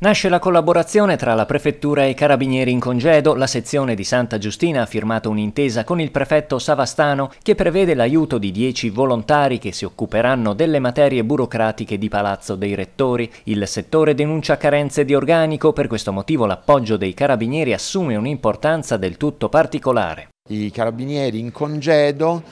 Nasce la collaborazione tra la Prefettura e i Carabinieri in congedo, la sezione di Santa Giustina ha firmato un'intesa con il prefetto Savastano che prevede l'aiuto di 10 volontari che si occuperanno delle materie burocratiche di Palazzo dei Rettori. Il settore denuncia carenze di organico, per questo motivo l'appoggio dei Carabinieri assume un'importanza del tutto particolare. I Carabinieri in congedo,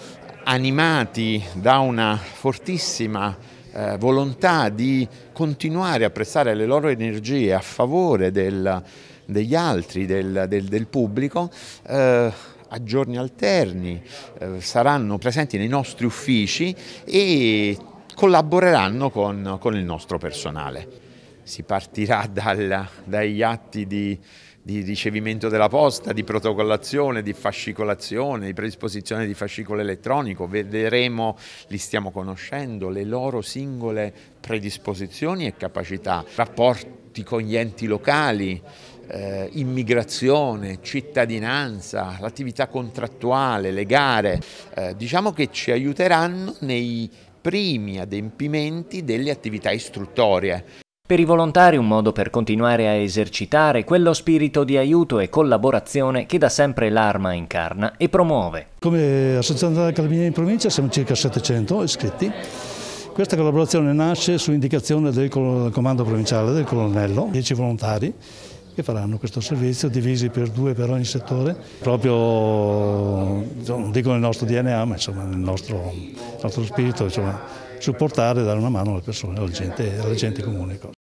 animati da una fortissima eh, volontà di continuare a prestare le loro energie a favore del, degli altri, del, del, del pubblico, eh, a giorni alterni eh, saranno presenti nei nostri uffici e collaboreranno con, con il nostro personale. Si partirà dal, dagli atti di di ricevimento della posta, di protocollazione, di fascicolazione, di predisposizione di fascicolo elettronico, vedremo, li stiamo conoscendo, le loro singole predisposizioni e capacità, rapporti con gli enti locali, eh, immigrazione, cittadinanza, l'attività contrattuale, le gare, eh, diciamo che ci aiuteranno nei primi adempimenti delle attività istruttorie. Per i volontari un modo per continuare a esercitare quello spirito di aiuto e collaborazione che da sempre l'Arma incarna e promuove. Come Associazione della Carabinieri in provincia siamo circa 700 iscritti. Questa collaborazione nasce su indicazione del comando provinciale, del colonnello, 10 volontari che faranno questo servizio, divisi per due per ogni settore, proprio, non dico nel nostro DNA, ma insomma nel nostro, nostro spirito, insomma, supportare e dare una mano alle persone, alla gente, alla gente comune. Ecco.